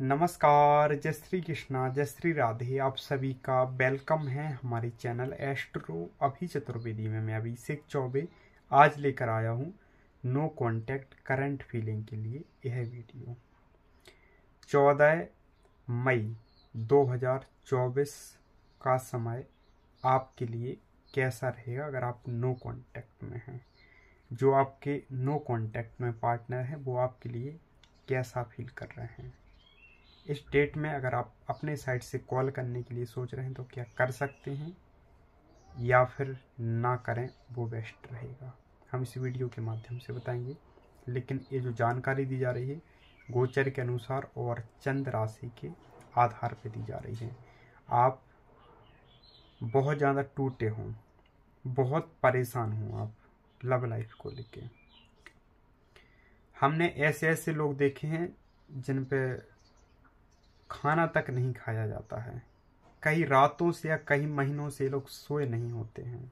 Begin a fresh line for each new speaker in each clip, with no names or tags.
नमस्कार जय श्री कृष्णा जय श्री राधे आप सभी का वेलकम है हमारे चैनल एस्ट्रो अभी चतुर्वेदी में मैं अभी अभिषेक चौबे आज लेकर आया हूँ नो कॉन्टैक्ट करंट फीलिंग के लिए यह वीडियो 14 मई 2024 का समय आपके लिए कैसा रहेगा अगर आप नो कॉन्टैक्ट में हैं जो आपके नो कॉन्टैक्ट में पार्टनर हैं वो आपके लिए कैसा फील कर रहे हैं इस डेट में अगर आप अपने साइड से कॉल करने के लिए सोच रहे हैं तो क्या कर सकते हैं या फिर ना करें वो बेस्ट रहेगा हम इस वीडियो के माध्यम से बताएंगे लेकिन ये जो जानकारी दी जा रही है गोचर के अनुसार और चंद राशि के आधार पर दी जा रही है आप बहुत ज़्यादा टूटे हों बहुत परेशान हों आप लव लाइफ को लेके हमने ऐसे ऐसे लोग देखे हैं जिन पे खाना तक नहीं खाया जाता है कई रातों से या कई महीनों से लोग सोए नहीं होते हैं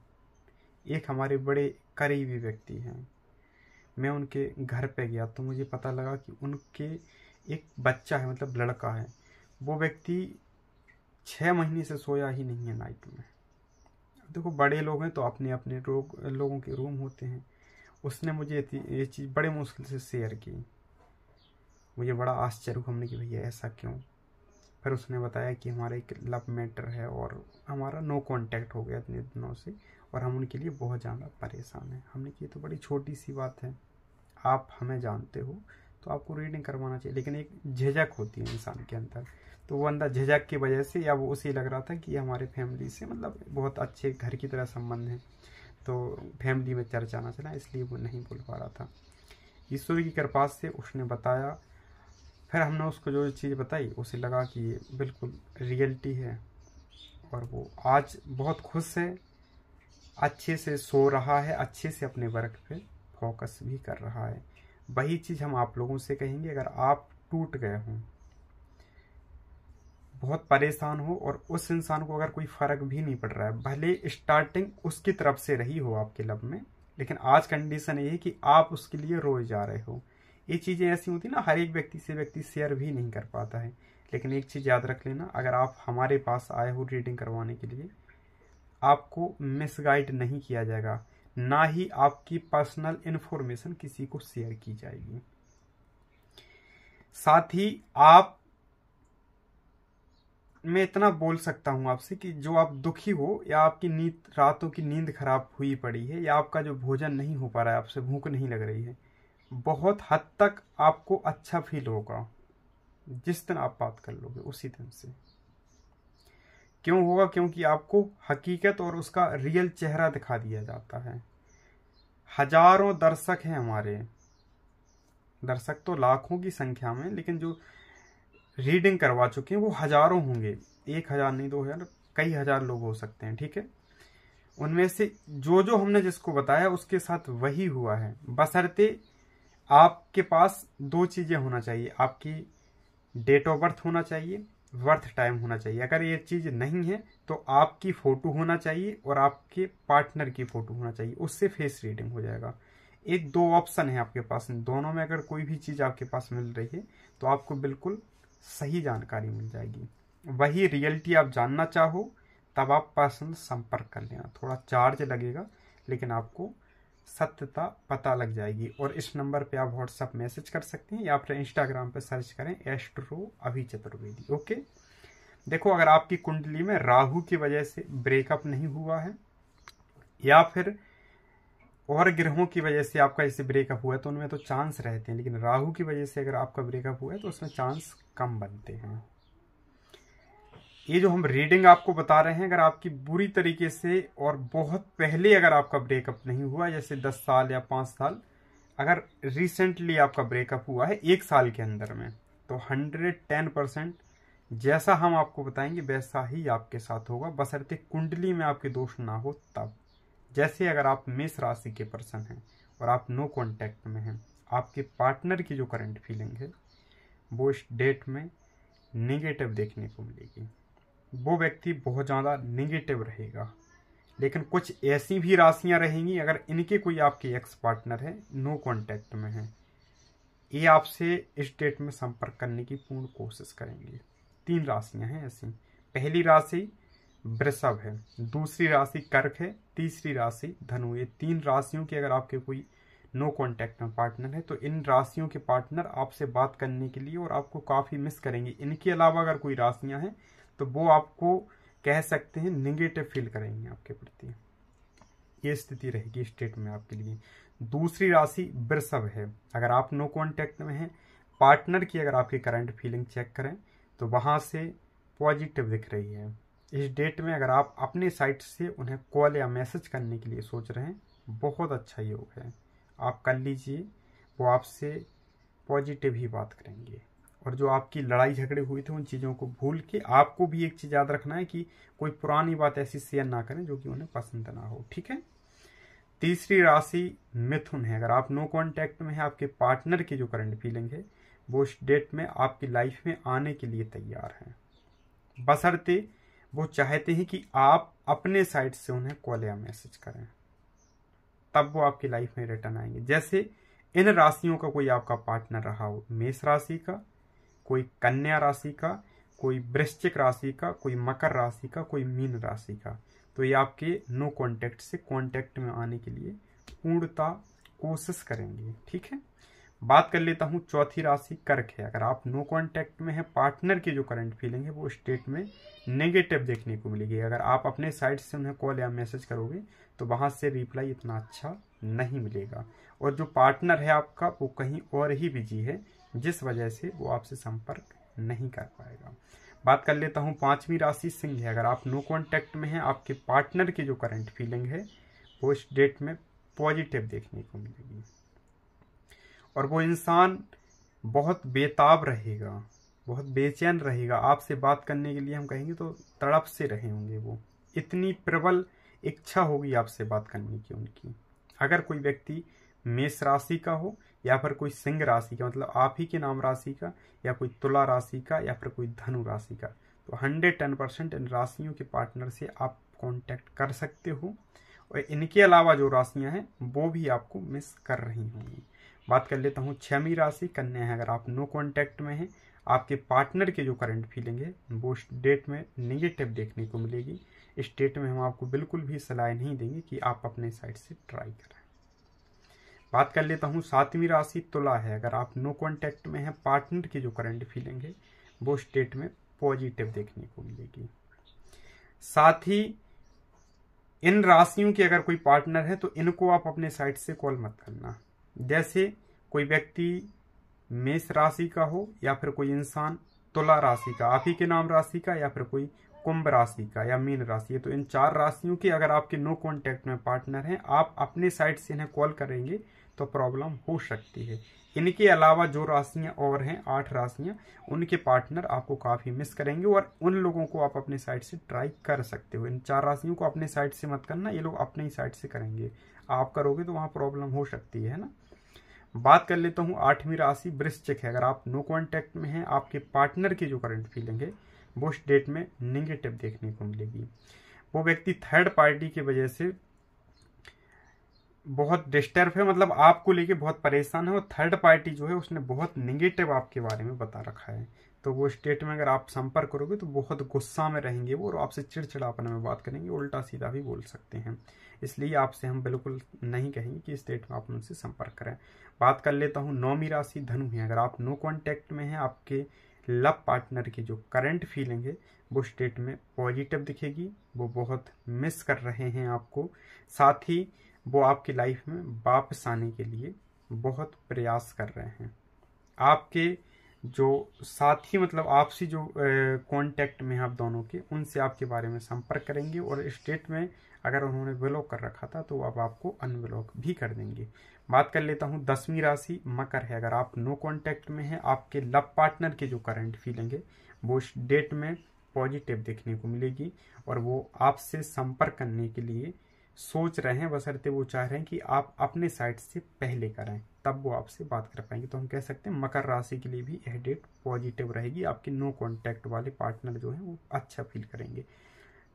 एक हमारे बड़े करीबी व्यक्ति हैं मैं उनके घर पे गया तो मुझे पता लगा कि उनके एक बच्चा है मतलब लड़का है वो व्यक्ति छः महीने से सोया ही नहीं है नाइट में देखो बड़े लोग हैं तो अपने अपने रोग लोगों के रूम होते हैं उसने मुझे ये चीज़ बड़े मुश्किल से शेयर की मुझे बड़ा आश्चर्य हमने कि भैया ऐसा क्यों फिर उसने बताया कि हमारा एक लव मैटर है और हमारा नो कांटेक्ट हो गया इतने दिनों से और हम उनके लिए बहुत ज़्यादा परेशान हैं हमने कि तो बड़ी छोटी सी बात है आप हमें जानते हो तो आपको रीडिंग करवाना चाहिए लेकिन एक झिझक होती है इंसान के अंदर तो वो अंदर झिझक की वजह से या वो उसे लग रहा था कि हमारे फैमिली से मतलब बहुत अच्छे घर की तरह संबंध हैं तो फैमिली में चर्चा ना चला इसलिए वो नहीं बोल पा रहा था ईश्वर की कृपा से उसने बताया फिर हमने उसको जो चीज़ बताई उसे लगा कि ये बिल्कुल रियलिटी है और वो आज बहुत खुश है अच्छे से सो रहा है अच्छे से अपने वर्क पे फोकस भी कर रहा है वही चीज़ हम आप लोगों से कहेंगे अगर आप टूट गए हों बहुत परेशान हो और उस इंसान को अगर कोई फ़र्क भी नहीं पड़ रहा है भले स्टार्टिंग उसकी तरफ से रही हो आपके लब में लेकिन आज कंडीशन ये है कि आप उसके लिए रोए जा रहे हो ये चीज़ें ऐसी होती ना हर एक व्यक्ति से व्यक्ति शेयर भी नहीं कर पाता है लेकिन एक चीज़ याद रख लेना अगर आप हमारे पास आए हो रीडिंग करवाने के लिए आपको मिसगाइड नहीं किया जाएगा ना ही आपकी पर्सनल इन्फॉर्मेशन किसी को शेयर की जाएगी साथ ही आप मैं इतना बोल सकता हूं आपसे कि जो आप दुखी हो या आपकी नींद रातों की नींद खराब हुई पड़ी है या आपका जो भोजन नहीं हो पा रहा है आपसे भूख नहीं लग रही है बहुत हद तक आपको अच्छा फील होगा जिस दिन आप बात कर लोगे उसी दिन से क्यों होगा क्योंकि आपको हकीकत और उसका रियल चेहरा दिखा दिया जाता है हजारों दर्शक हैं हमारे दर्शक तो लाखों की संख्या में लेकिन जो रीडिंग करवा चुके हैं वो हजारों होंगे एक हजार नहीं दो हजार कई हजार लोग हो सकते हैं ठीक है उनमें से जो जो हमने जिसको बताया उसके साथ वही हुआ है बसरते आपके पास दो चीज़ें होना चाहिए आपकी डेट ऑफ बर्थ होना चाहिए बर्थ टाइम होना चाहिए अगर ये चीज़ नहीं है तो आपकी फ़ोटो होना चाहिए और आपके पार्टनर की फ़ोटो होना चाहिए उससे फेस रीडिंग हो जाएगा एक दो ऑप्शन है आपके पास दोनों में अगर कोई भी चीज़ आपके पास मिल रही है तो आपको बिल्कुल सही जानकारी मिल जाएगी वही रियलिटी आप जानना चाहो तब आप पर्सनल संपर्क कर लेना थोड़ा चार्ज लगेगा लेकिन आपको सत्यता पता लग जाएगी और इस नंबर पे आप व्हाट्सअप मैसेज कर सकते हैं या फिर इंस्टाग्राम पे सर्च करें एस्ट्रो अभि चतुर्वेदी ओके देखो अगर आपकी कुंडली में राहु की वजह से ब्रेकअप नहीं हुआ है या फिर और ग्रहों की वजह से आपका जैसे ब्रेकअप हुआ है तो उनमें तो चांस रहते हैं लेकिन राहु की वजह से अगर आपका ब्रेकअप हुआ है तो उसमें चांस कम बनते हैं ये जो हम रीडिंग आपको बता रहे हैं अगर आपकी बुरी तरीके से और बहुत पहले अगर आपका ब्रेकअप नहीं हुआ जैसे दस साल या पाँच साल अगर रिसेंटली आपका ब्रेकअप हुआ है एक साल के अंदर में तो हंड्रेड टेन परसेंट जैसा हम आपको बताएंगे वैसा ही आपके साथ होगा बसरते कुंडली में आपके दोष ना हो तब जैसे अगर आप मेष राशि के पर्सन हैं और आप नो कॉन्टैक्ट में हैं आपके पार्टनर की जो करंट फीलिंग है वो इस डेट में नेगेटिव देखने को मिलेगी वो व्यक्ति बहुत ज़्यादा निगेटिव रहेगा लेकिन कुछ ऐसी भी राशियाँ रहेंगी अगर इनके कोई आपके एक्स पार्टनर है नो कॉन्टैक्ट में है ये आपसे इस डेट में संपर्क करने की पूर्ण कोशिश करेंगे तीन राशियाँ हैं ऐसी पहली राशि वृषभ है दूसरी राशि कर्क है तीसरी राशि धनु ये तीन राशियों के अगर आपके कोई नो कॉन्टैक्ट में पार्टनर है तो इन राशियों के पार्टनर आपसे बात करने के लिए और आपको काफ़ी मिस करेंगे इनके अलावा अगर कोई राशियाँ हैं तो वो आपको कह सकते हैं निगेटिव फील करेंगे आपके प्रति ये स्थिति रहेगी स्टेट में आपके लिए दूसरी राशि वृषभ है अगर आप नो कॉन्टैक्ट में हैं पार्टनर की अगर आपकी करंट फीलिंग चेक करें तो वहाँ से पॉजिटिव दिख रही है इस डेट में अगर आप अपने साइट से उन्हें कॉल या मैसेज करने के लिए सोच रहे हैं बहुत अच्छा योग है आप कर लीजिए वो आपसे पॉजिटिव ही बात करेंगे और जो आपकी लड़ाई झगड़े हुए थे उन चीज़ों को भूल के आपको भी एक चीज़ याद रखना है कि कोई पुरानी बात ऐसी शेयर ना करें जो कि उन्हें पसंद ना हो ठीक है तीसरी राशि मिथुन है अगर आप नो कॉन्टैक्ट में हैं आपके पार्टनर की जो करंट फीलिंग है वो उस डेट में आपकी लाइफ में आने के लिए तैयार हैं बसरते वो चाहते हैं कि आप अपने साइड से उन्हें कॉल या मैसेज करें तब वो आपकी लाइफ में रिटर्न आएंगे जैसे इन राशियों का कोई आपका पार्टनर रहा हो मेष राशि का कोई कन्या राशि का कोई वृश्चिक राशि का कोई मकर राशि का कोई मीन राशि का तो ये आपके नो कांटेक्ट से कांटेक्ट में आने के लिए पूर्णता कोशिश करेंगे ठीक है बात कर लेता हूँ चौथी राशि कर्क है अगर आप नो कांटेक्ट में हैं पार्टनर की जो करंट फीलिंग है वो स्टेट में नेगेटिव देखने को मिलेगी अगर आप अपने साइड से उन्हें कॉल या मैसेज करोगे तो वहाँ से रिप्लाई इतना अच्छा नहीं मिलेगा और जो पार्टनर है आपका वो कहीं और ही बिजी है जिस वजह से वो आपसे संपर्क नहीं कर पाएगा बात कर लेता हूँ पांचवी राशि सिंह है अगर आप नो कॉन्टैक्ट में हैं आपके पार्टनर की जो करंट फीलिंग है वो इस डेट में पॉजिटिव देखने को मिलेगी और वो इंसान बहुत बेताब रहेगा बहुत बेचैन रहेगा आपसे बात करने के लिए हम कहेंगे तो तड़प से रहे होंगे वो इतनी प्रबल इच्छा होगी आपसे बात करने की उनकी अगर कोई व्यक्ति मेष राशि का हो या फिर कोई सिंह राशि का मतलब आप ही के नाम राशि का या कोई तुला राशि का या फिर कोई धनु राशि का तो हंड्रेड टेन परसेंट इन राशियों के पार्टनर से आप कांटेक्ट कर सकते हो और इनके अलावा जो राशियां हैं वो भी आपको मिस कर रही होंगी बात कर लेता हूँ छमी राशि कन्या है अगर आप नो कॉन्टैक्ट में हैं आपके पार्टनर के जो करंट फीलिंग है वो डेट में निगेटिव देखने को मिलेगी इस डेट में हम आपको बिल्कुल भी सलाह नहीं देंगे कि आप अपने साइड से ट्राई करें बात कर लेता हूँ सातवीं राशि तुला है अगर आप नो कॉन्टैक्ट में हैं पार्टनर की जो करंट फीलिंग है वो स्टेट में पॉजिटिव देखने को मिलेगी साथ ही इन राशियों की अगर कोई पार्टनर है तो इनको आप अपने साइड से कॉल मत करना जैसे कोई व्यक्ति मेष राशि का हो या फिर कोई इंसान तुला राशि का आप ही के नाम राशि का या फिर कोई कुंभ राशि का या मीन राशि है तो इन चार राशियों के अगर आपके नो कॉन्टैक्ट में पार्टनर हैं आप अपने साइड से इन्हें कॉल करेंगे तो प्रॉब्लम हो सकती है इनके अलावा जो राशियां और हैं आठ राशियां उनके पार्टनर आपको काफ़ी मिस करेंगे और उन लोगों को आप अपने साइड से ट्राई कर सकते हो इन चार राशियों को अपने साइड से मत करना ये लोग अपने ही साइड से करेंगे आप करोगे तो वहाँ प्रॉब्लम हो सकती है ना बात कर लेता हूँ आठवीं राशि वृश्चिक है अगर आप नो कॉन्टैक्ट में हैं आपके पार्टनर की जो करंट फीलिंग है वो उस डेट में निगेटिव देखने को मिलेगी वो व्यक्ति थर्ड पार्टी की वजह से बहुत डिस्टर्ब है मतलब आपको लेके बहुत परेशान है और थर्ड पार्टी जो है उसने बहुत निगेटिव आपके बारे में बता रखा है तो वो स्टेट में अगर आप संपर्क करोगे तो बहुत गुस्सा में रहेंगे वो और आपसे चिड़चिड़ापन में बात करेंगे उल्टा सीधा भी बोल सकते हैं इसलिए आपसे हम बिल्कुल नहीं कहेंगे कि स्टेट में आप उनसे संपर्क करें बात कर लेता हूँ नौमी राशि धनु है अगर आप नो कॉन्टैक्ट में हैं आपके लव पार्टनर की जो करंट फीलिंग है वो स्टेट में पॉजिटिव दिखेगी वो बहुत मिस कर रहे हैं आपको साथ ही वो आपकी लाइफ में वापस आने के लिए बहुत प्रयास कर रहे हैं आपके जो साथ ही मतलब आपसी जो कांटेक्ट में आप दोनों के उनसे आपके बारे में संपर्क करेंगे और स्टेट में अगर उन्होंने ब्लॉक कर रखा था तो अब आपको अनब्लॉक भी कर देंगे बात कर लेता हूँ दसवीं राशि मकर है अगर आप नो कांटेक्ट में हैं आपके लव पार्टनर के जो करंट फीलिंग है वो इस डेट में पॉजिटिव देखने को मिलेगी और वो आपसे संपर्क करने के लिए सोच रहे हैं बसरते वो चाह रहे हैं कि आप अपने साइड से पहले कराएं तब वो आपसे बात कर पाएंगे तो हम कह सकते हैं मकर राशि के लिए भी यह डेट पॉजिटिव रहेगी आपके नो कॉन्टैक्ट वाले पार्टनर जो हैं वो अच्छा फील करेंगे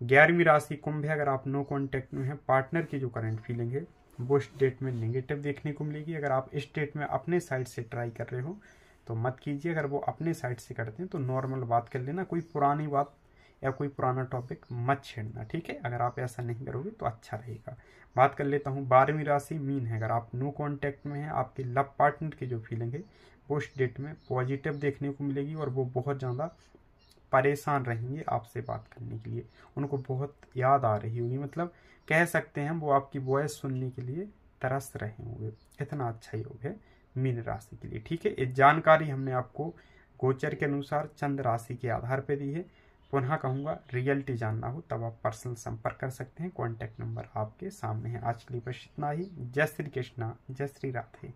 ग्यारहवीं राशि कुंभ है अगर आप नो कॉन्टैक्ट में हैं पार्टनर की जो करंट फीलिंग है वो इस डेट में नेगेटिव देखने को मिलेगी अगर आप इस डेट में अपने साइड से ट्राई कर रहे हो तो मत कीजिए अगर वो अपने साइड से करते हैं तो नॉर्मल बात कर लेना कोई पुरानी बात या कोई पुराना टॉपिक मत छेड़ना ठीक है अगर आप ऐसा नहीं करोगे तो अच्छा रहेगा बात कर लेता हूँ बारहवीं राशि मीन है अगर आप नो कॉन्टैक्ट में हैं आपके लव पार्टनर की जो फीलिंग है उस डेट में पॉजिटिव देखने को मिलेगी और वो बहुत ज़्यादा परेशान रहेंगे आपसे बात करने के लिए उनको बहुत याद आ रही होगी मतलब कह सकते हैं वो आपकी वॉयस सुनने के लिए तरस रहे होंगे इतना अच्छा योग है मीन राशि के लिए ठीक है ये जानकारी हमने आपको गोचर के अनुसार चंद्र राशि के आधार पर दी है पुनः कहूँगा रियलिटी जानना हो तब आप पर्सनल संपर्क कर सकते हैं कॉन्टैक्ट नंबर आपके सामने है आज के लिए बस इतना ही जय श्री कृष्णा जय श्री राधे